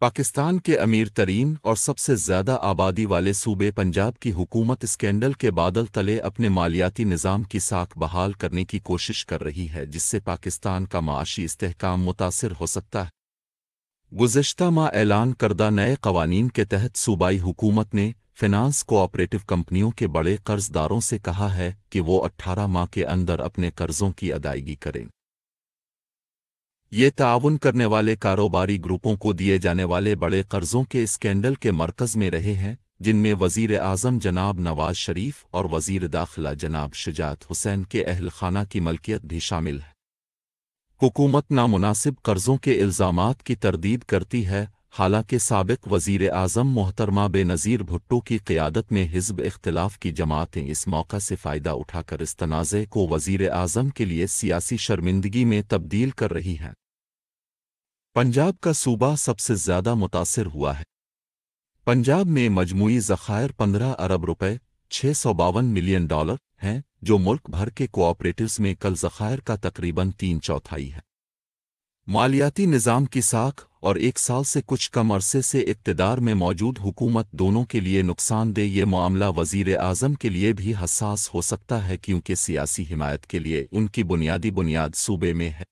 पाकिस्तान के अमीर तरीन और सबसे ज़्यादा आबादी वाले सूबे पंजाब की हुकूमत स्कैंडल के बादल तले अपने मालियाती निज़ाम की साख बहाल करने की कोशिश कर रही है जिससे पाकिस्तान का माशी इस्तेकाम मुतासर हो सकता है गुज्त माह ऐलान करदा नए कवानीन के तहत सूबाई हुकूमत ने फिनांस कोऑपरेटिव कंपनियों के बड़े कर्जदारों से कहा है कि वो 18 माह के अंदर अपने कर्जों की अदायगी करें ये ताउन करने वाले कारोबारी ग्रुपों को दिए जाने वाले बड़े कर्जों के स्कैंडल के मरकज में रहे हैं जिनमें वजीर आजम जनाब नवाज शरीफ और वजीर दाखिला जनाब शिजात हुसैन के अहल खाना की मलकियत भी शामिल है हुकूमत नामुनासिब कर्जों के इल्ज़ाम की तरदीद करती है हालांकि सबक वजीर आजम मोहतरमा बेनज़ीर भुट्टो की क़्यादत में हिजब इख्तलाफ की जमातें इस मौका से फ़ायदा उठाकर इस तनाज़े को वजीर आजम के लिए सियासी शर्मिंदगी में तब्दील कर रही हैं पंजाब का सूबा सबसे ज्यादा मुतासर हुआ है पंजाब में मजमू जखायर पंद्रह अरब रुपये छः सौ बावन मिलियन डॉलर हैं जो मुल्क भर के कोऑपरेटिव्स में कल जखायर का तकरीबन तीन चौथाई है मालियाती निज़ाम की साख और एक साल से कुछ कम अरसे से इकतदार में मौजूद हुकूमत दोनों के लिए नुकसानदेह ये मामला वजीर आजम के लिए भी हसास हो सकता है क्योंकि सियासी हिमायत के लिए उनकी बुनियादी बुनियाद सूबे में है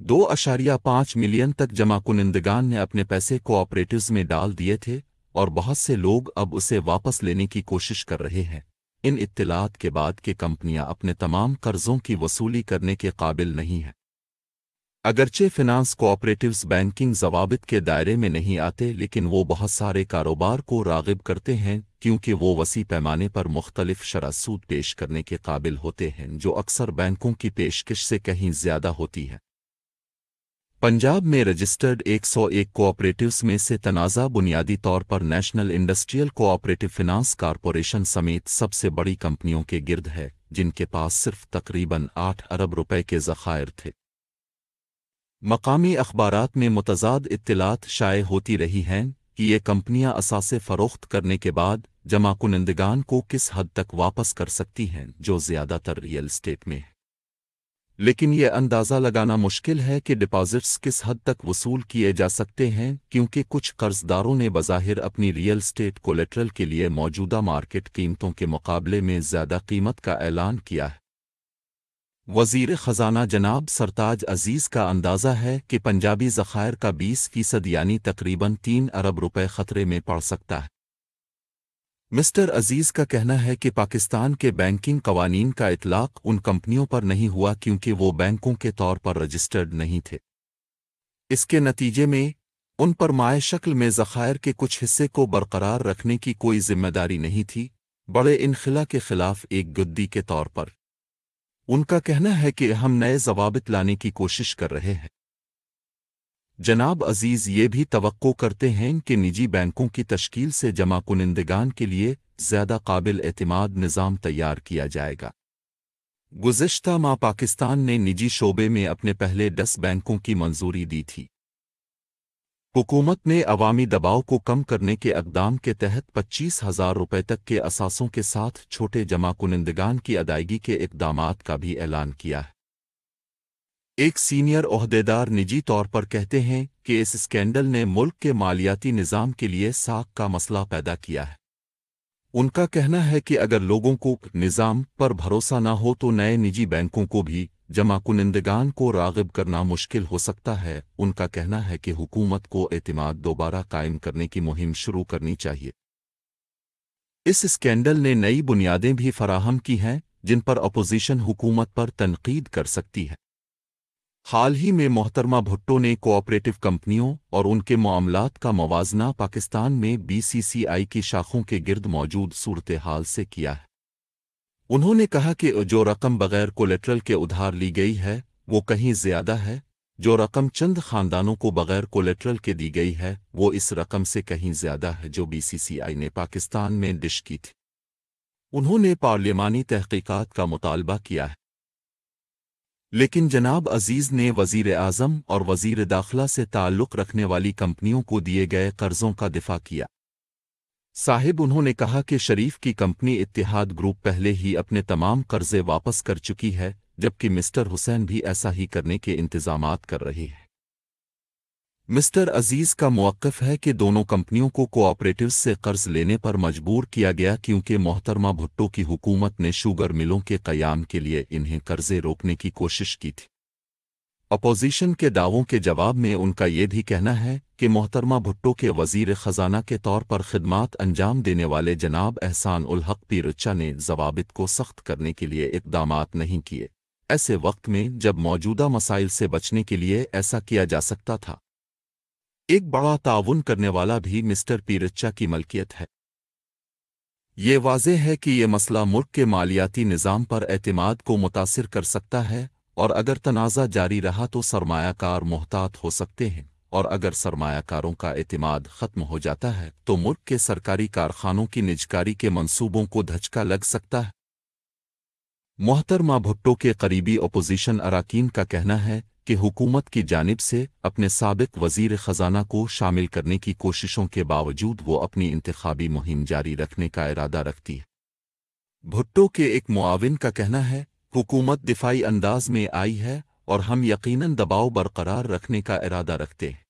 दो अशारिया पाँच मिलियन तक जमा कुनिंदगान ने अपने पैसे कोऑपरेटिव्स में डाल दिए थे और बहुत से लोग अब उसे वापस लेने की कोशिश कर रहे हैं इन इत्तलात के बाद कि कंपनियां अपने तमाम कर्जों की वसूली करने के काबिल नहीं हैं अगरचे फिनांस कोऑपरेटिव्स बैंकिंग जवाबित के दायरे में नहीं आते लेकिन वो बहुत सारे कारोबार को रागिब करते हैं क्योंकि वो वसी पैमाने पर मुख्तलिफ शरासूद पेश करने के काबिल होते हैं जो अक्सर बैंकों की पेशकश से कहीं ज़्यादा होती है पंजाब में रजिस्टर्ड 101 कोऑपरेटिव्स में से तनाज़ा बुनियादी तौर पर National Industrial Cooperative Finance Corporation समेत सबसे बड़ी कंपनियों के गिर्द है जिनके पास सिर्फ तकरीबन 8 अरब रुपए के जखायर थे मकामी अखबार में मुतजाद इतलात शाये होती रही हैं कि ये कंपनियां असासे फ़रोख्त करने के बाद जमा कुनंदगान को किस हद तक वापस कर सकती हैं जो ज़्यादातर रियल स्टेट में है लेकिन ये अंदाज़ा लगाना मुश्किल है कि डिपॉजिट्स किस हद तक वसूल किए जा सकते हैं क्योंकि कुछ कर्जदारों ने बज़ाहिर अपनी रियल स्टेट कोलेट्रल के लिए मौजूदा मार्केट कीमतों के मुकाबले में ज़्यादा कीमत का ऐलान किया है वजीर ख़जाना जनाब सरताज अजीज़ का अंदाज़ा है कि पंजाबी ज़खायर का 20 फीसद यानी तकरीबन तीन अरब रुपये ख़तरे में पड़ सकता है मिस्टर अजीज़ का कहना है कि पाकिस्तान के बैंकिंग कवानीन का इतलाक उन कंपनियों पर नहीं हुआ क्योंकि वो बैंकों के तौर पर रजिस्टर्ड नहीं थे इसके नतीजे में उन पर माय शक्ल में ज़खायर के कुछ हिस्से को बरकरार रखने की कोई जिम्मेदारी नहीं थी बड़े इनखिला के खिलाफ एक गुद्दी के तौर पर उनका कहना है कि हम नए जवाबित लाने की कोशिश कर रहे हैं जनाब अजीज़ ये भी तो करते हैं कि निजी बैंकों की तश्कील से जमा कुनिंदगान के लिए ज़्यादा काबिल एतमाद निज़ाम तैयार किया जाएगा गुजशत माह पाकिस्तान ने निजी शोबे में अपने पहले दस बैंकों की मंजूरी दी थी हुकूमत ने अवामी दबाव को कम करने के अकदाम के तहत पच्चीस हजार रुपये तक के असासों के साथ छोटे जमा कुनिंदगान की अदायगी के इकदाम का भी ऐलान किया है एक सीनियर अहदेदार निजी तौर पर कहते हैं कि इस स्कैंडल ने मुल्क के मालियाती निज़ाम के लिए साख का मसला पैदा किया है उनका कहना है कि अगर लोगों को निज़ाम पर भरोसा न हो तो नए निजी बैंकों को भी जमा कुनिंदगान को रागब करना मुश्किल हो सकता है उनका कहना है कि हुकूमत को अतमाद दोबारा कायम करने की मुहिम शुरू करनी चाहिए इस स्कैंडल ने नई बुनियादें भी फराहम की हैं जिन पर अपोजिशन हुकूमत पर तनकीद कर सकती है हाल ही में मोहतरमा भुट्टो ने कोऑपरेटिव कंपनियों और उनके मामलात का मवाजना पाकिस्तान में बीसीसीआई की शाखों के गिर्द मौजूद सूरत हाल से किया है उन्होंने कहा कि जो रकम बगैर कोलेट्रल के उधार ली गई है वो कहीं ज्यादा है जो रकम चंद खानदानों को बगैर कोलेट्रल के दी गई है वो इस रकम से कहीं ज्यादा है जो बीसीसीआई ने पाकिस्तान में डिश की थी उन्होंने पार्लियामानी तहकीक़त का मुतालबा किया है लेकिन जनाब अजीज़ ने वजीर आज़म और वजीर दाखिला से ताल्लुक़ रखने वाली कंपनियों को दिए गए कर्ज़ों का दिफा किया साहिब उन्होंने कहा कि शरीफ की कंपनी इतिहाद ग्रुप पहले ही अपने तमाम कर्जे वापस कर चुकी है जबकि मिस्टर हुसैन भी ऐसा ही करने के इंतजाम कर रहे हैं मिस्टर अजीज का मौक़ है कि दोनों कंपनियों को कोऑपरेटिव से कर्ज लेने पर मजबूर किया गया क्योंकि मोहतरमा भुट्टो की हुकूमत ने शुगर मिलों के क़याम के लिए इन्हें कर्जे रोकने की कोशिश की थी अपोजिशन के दावों के जवाब में उनका ये भी कहना है कि मोहतरमा भुट्टो के वजीर ख़जाना के तौर पर खिदमत अंजाम देने वाले जनाब एहसान उलहक हक ने जवाबित को सख्त करने के लिए इकदाम नहीं किए ऐसे वक्त में जब मौजूदा मसाइल से बचने के लिए ऐसा किया जा सकता था एक बड़ा ताउन करने वाला भी मिस्टर पीरच्चा की मलकियत है ये वाज है कि ये मसला मुल्क के मालियाती निज़ाम पर अतमाद को मुतासर कर सकता है और अगर तनाज़ा जारी रहा तो सरमाकार मोहतात हो सकते हैं और अगर सरमायाकारों का अतमाद ख़त्म हो जाता है तो मुल्क के सरकारी कारखानों की निजकारी के मंसूबों को धचका लग सकता है मोहतरमा भुट्टो के करीबी अपोजिशन अरकान का कहना है कि हुकूमत की जानब से अपने सबक वजीर ख़जाना को शामिल करने की कोशिशों के बावजूद वो अपनी इंतबी मुहिम जारी रखने का इरादा रखती है भुट्टो के एक मुआविन का कहना है हुकूमत दिफाई अंदाज में आई है और हम यकीनन दबाव बरकरार रखने का इरादा रखते हैं